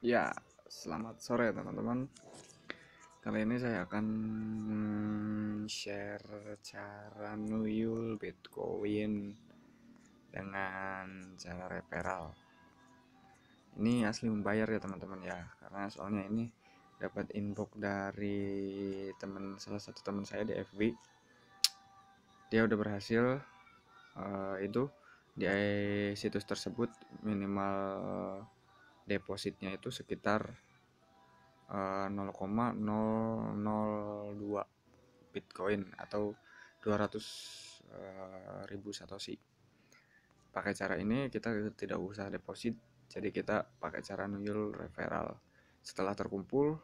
Ya, selamat sore teman-teman. Kali ini saya akan share cara nuyul Bitcoin dengan cara referral. Ini asli membayar ya teman-teman ya, karena soalnya ini dapat inbox dari teman salah satu teman saya di FB. Dia udah berhasil uh, itu di situs tersebut minimal uh, depositnya itu sekitar uh, eh, 0,002 Bitcoin atau 200.000 uh, eh, ribu satoshi. Pakai cara ini kita tidak usah deposit, jadi kita pakai cara nuyul referral. Setelah terkumpul,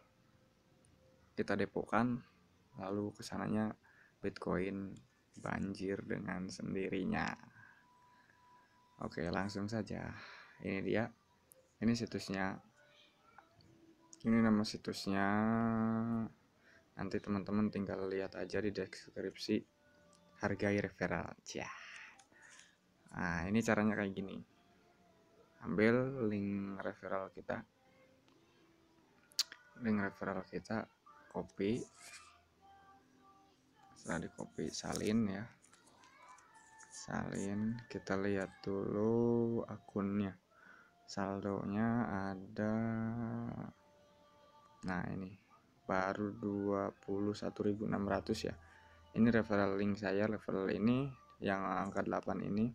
kita depokan, lalu kesananya Bitcoin banjir dengan sendirinya. Oke, langsung saja. Ini dia ini situsnya ini nama situsnya nanti teman-teman tinggal lihat aja di deskripsi hargai referral ya nah ini caranya kayak gini ambil link referral kita link referral kita copy setelah di copy salin ya salin kita lihat dulu akunnya saldonya ada nah ini baru 21.600 ya ini referral link saya level ini yang angka 8 ini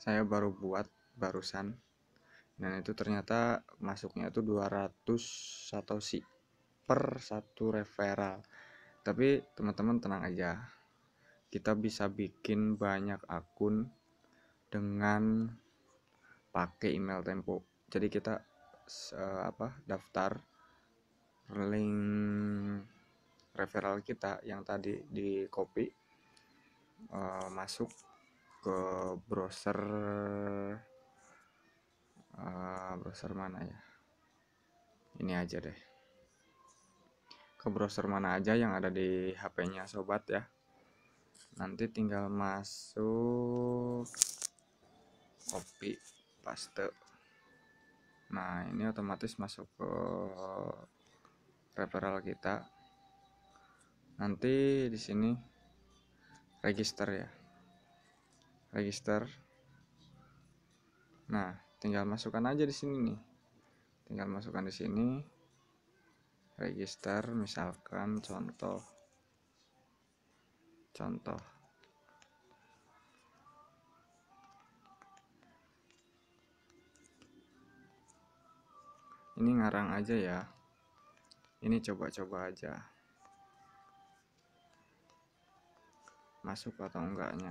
saya baru buat barusan dan itu ternyata masuknya itu 200 atau si per satu referral tapi teman-teman tenang aja kita bisa bikin banyak akun dengan pakai email Tempo jadi kita uh, apa daftar link referral kita yang tadi di copy uh, masuk ke browser uh, browser mana ya ini aja deh ke browser mana aja yang ada di HP-nya sobat ya nanti tinggal masuk copy paste nah ini otomatis masuk ke referral kita nanti di sini register ya register nah tinggal masukkan aja di sini nih tinggal masukkan di sini register misalkan contoh contoh ini ngarang aja ya ini coba-coba aja masuk atau enggaknya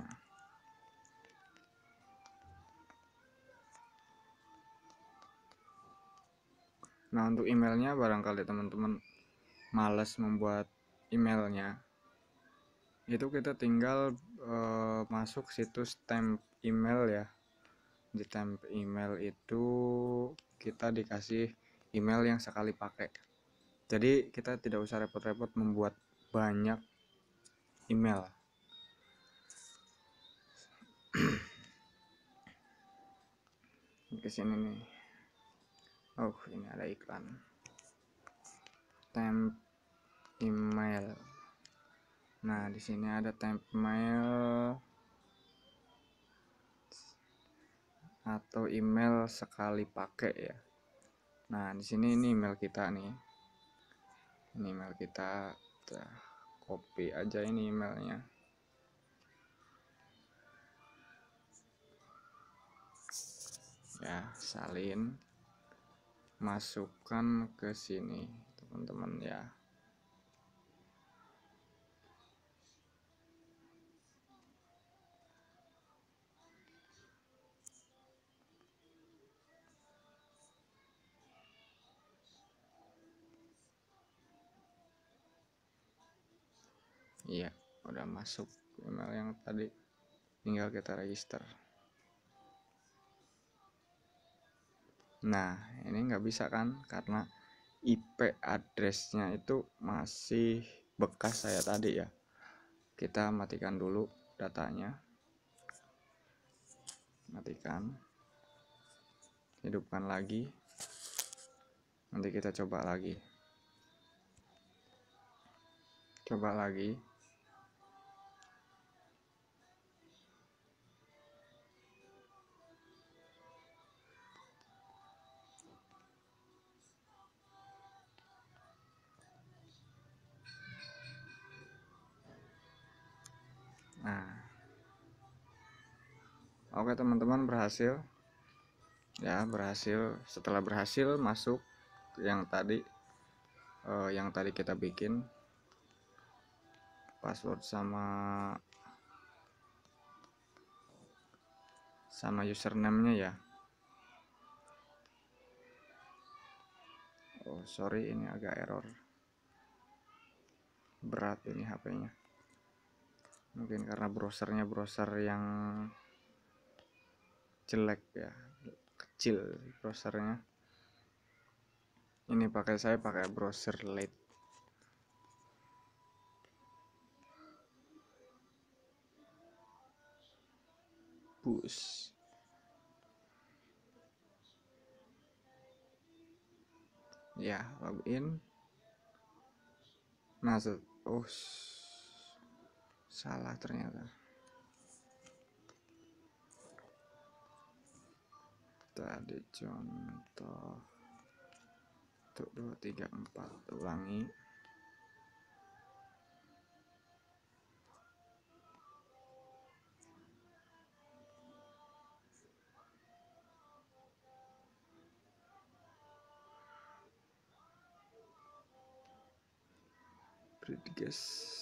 nah untuk emailnya barangkali teman-teman males membuat emailnya itu kita tinggal uh, masuk situs temp email ya di temp email itu kita dikasih email yang sekali pakai. Jadi kita tidak usah repot-repot membuat banyak email. Ke sini nih. Oh, ini ada iklan. Temp email. Nah, di sini ada temp email atau email sekali pakai ya nah di sini ini email kita nih ini email kita kita copy aja ini emailnya ya salin masukkan ke sini teman-teman ya iya udah masuk email yang tadi tinggal kita register nah ini nggak bisa kan karena IP addressnya itu masih bekas saya tadi ya kita matikan dulu datanya matikan hidupkan lagi nanti kita coba lagi coba lagi oke teman-teman berhasil ya berhasil setelah berhasil masuk yang tadi uh, yang tadi kita bikin password sama sama username-nya ya Oh sorry ini agak error berat ini HP-nya mungkin karena browsernya browser yang jelek ya kecil browsernya ini pakai saya pakai browser lite bus ya login nah oh salah ternyata kita ada contoh untuk dua tiga empat ulangi Pretty guess.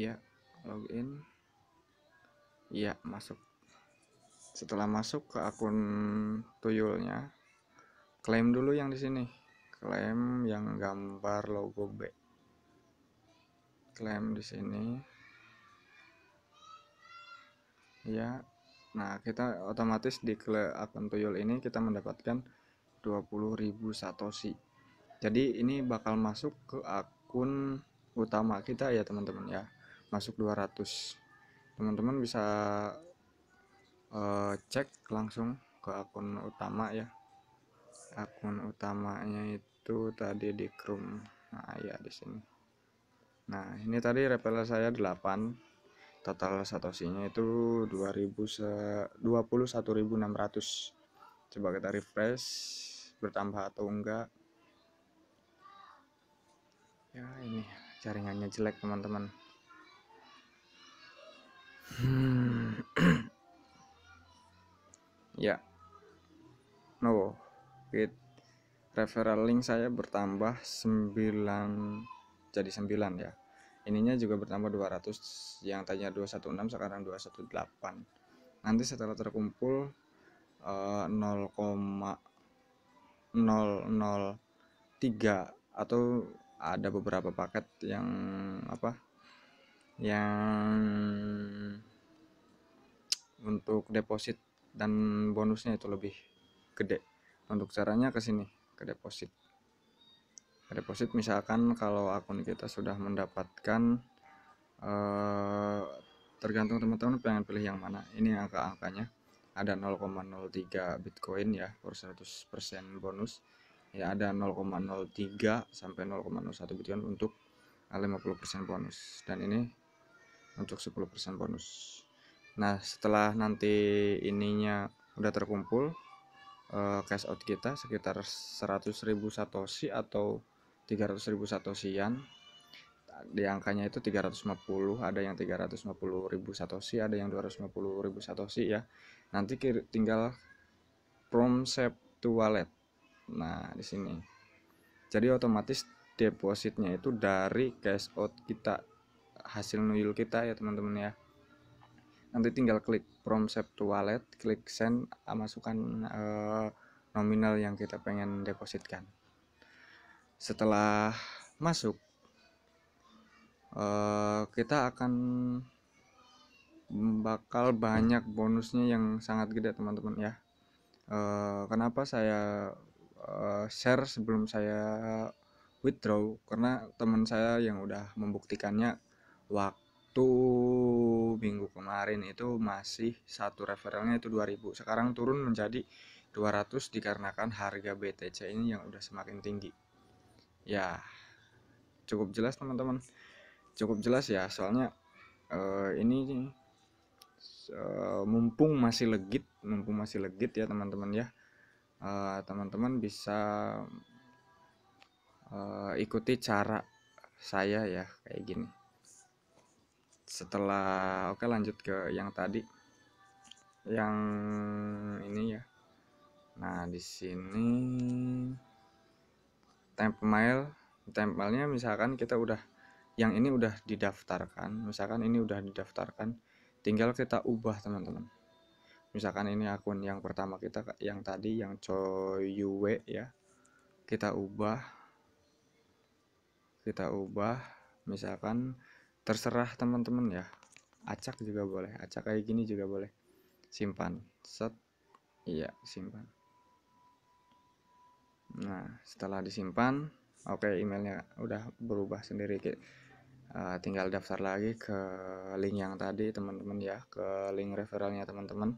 ya login ya masuk setelah masuk ke akun tuyulnya klaim dulu yang di sini klaim yang gambar logo B klaim di sini ya nah kita otomatis di akun tuyul ini kita mendapatkan 20.000 satoshi jadi ini bakal masuk ke akun utama kita ya teman-teman ya masuk 200 teman-teman bisa uh, cek langsung ke akun utama ya akun utamanya itu tadi di Chrome nah ya di sini nah ini tadi repeller saya 8 total satosinya itu 21.600 coba kita refresh bertambah atau enggak ya ini jaringannya jelek teman-teman Hmm. ya no with referral link saya bertambah 9 jadi 9 ya ininya juga bertambah 200 yang tadinya 216 sekarang 218 nanti setelah terkumpul uh, eh, 0,003 atau ada beberapa paket yang apa yang untuk deposit dan bonusnya itu lebih gede untuk caranya ke sini ke deposit ke deposit misalkan kalau akun kita sudah mendapatkan eh, tergantung teman-teman pengen pilih yang mana ini angka-angkanya ada 0,03 Bitcoin ya per 100% bonus ya ada 0,03 sampai 0,01 Bitcoin untuk 50% bonus dan ini untuk 10% bonus nah setelah nanti ininya udah terkumpul uh, cash out kita sekitar 100.000 satoshi atau 300.000 satoshian di angkanya itu 350 ada yang 350.000 satoshi ada yang 250.000 satoshi ya nanti tinggal from set to wallet nah di sini jadi otomatis depositnya itu dari cash out kita hasil nuyul kita ya teman-teman ya nanti tinggal klik prom to wallet klik send ah, masukkan uh, nominal yang kita pengen depositkan setelah masuk uh, kita akan bakal banyak bonusnya yang sangat gede teman-teman ya uh, kenapa saya share sebelum saya withdraw karena teman saya yang udah membuktikannya waktu minggu kemarin itu masih satu referennya itu 2000 sekarang turun menjadi 200 dikarenakan harga BTC ini yang udah semakin tinggi ya cukup jelas teman-teman cukup jelas ya soalnya uh, ini uh, mumpung masih legit mumpung masih legit ya teman-teman ya eh, teman-teman uh, bisa uh, ikuti cara saya ya kayak gini setelah oke lanjut ke yang tadi yang ini ya nah di sini temp mail tempelnya misalkan kita udah yang ini udah didaftarkan misalkan ini udah didaftarkan tinggal kita ubah teman-teman misalkan ini akun yang pertama kita yang tadi yang coyuwe ya kita ubah kita ubah misalkan terserah teman-teman ya acak juga boleh acak kayak gini juga boleh simpan set iya simpan nah setelah disimpan oke okay, emailnya udah berubah sendiri uh, tinggal daftar lagi ke link yang tadi teman-teman ya ke link referralnya teman-teman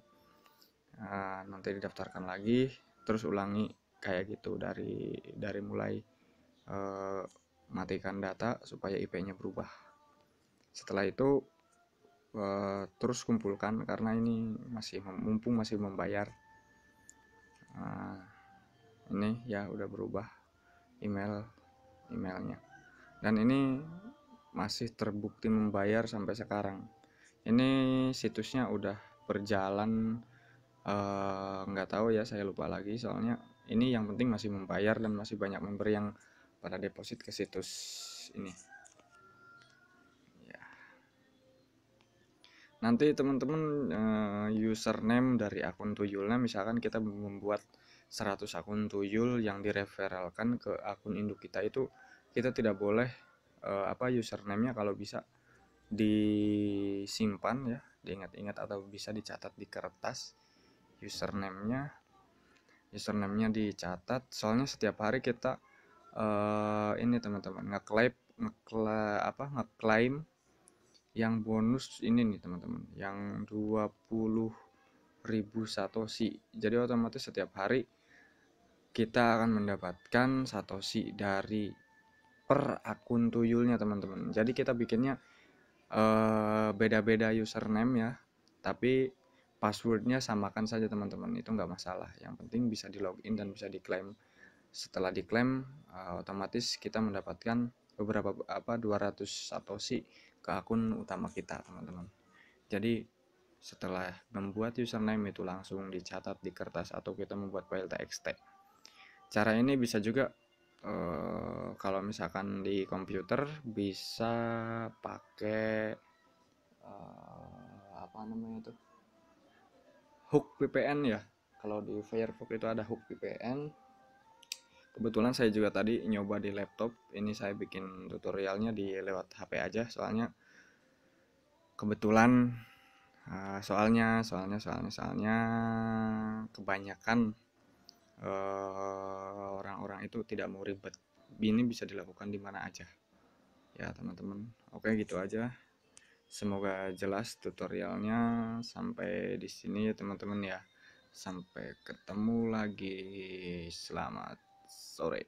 uh, nanti didaftarkan lagi terus ulangi kayak gitu dari dari mulai uh, matikan data supaya IP-nya berubah setelah itu eh, terus kumpulkan karena ini masih mumpung masih membayar uh, ini ya udah berubah email emailnya dan ini masih terbukti membayar sampai sekarang ini situsnya udah berjalan eh, nggak uh, tahu ya saya lupa lagi soalnya ini yang penting masih membayar dan masih banyak member yang pada deposit ke situs ini nanti teman-teman uh, username dari akun tuyulnya misalkan kita membuat 100 akun tuyul yang direferalkan ke akun induk kita itu kita tidak boleh uh, apa username-nya kalau bisa disimpan ya diingat-ingat atau bisa dicatat di kertas username-nya username-nya dicatat soalnya setiap hari kita uh, ini teman-teman ngeklaim ngekla apa ngeklaim yang bonus ini nih teman-teman yang 20.000 satoshi jadi otomatis setiap hari kita akan mendapatkan satoshi dari per akun tuyulnya teman-teman jadi kita bikinnya eh, beda-beda uh, username ya tapi passwordnya samakan saja teman-teman itu nggak masalah yang penting bisa di login dan bisa diklaim setelah diklaim uh, otomatis kita mendapatkan beberapa apa 200 satoshi ke akun utama kita teman-teman jadi setelah membuat username itu langsung dicatat di kertas atau kita membuat file txt cara ini bisa juga eh, kalau misalkan di komputer bisa pakai eh, apa namanya itu hook VPN ya kalau di Firefox itu ada hook VPN kebetulan saya juga tadi nyoba di laptop ini saya bikin tutorialnya di lewat HP aja soalnya kebetulan ah, soalnya soalnya soalnya soalnya kebanyakan eh, orang-orang uh, itu tidak mau ribet ini bisa dilakukan di mana aja ya teman-teman oke gitu aja semoga jelas tutorialnya sampai di sini ya teman-teman ya sampai ketemu lagi selamat sorry.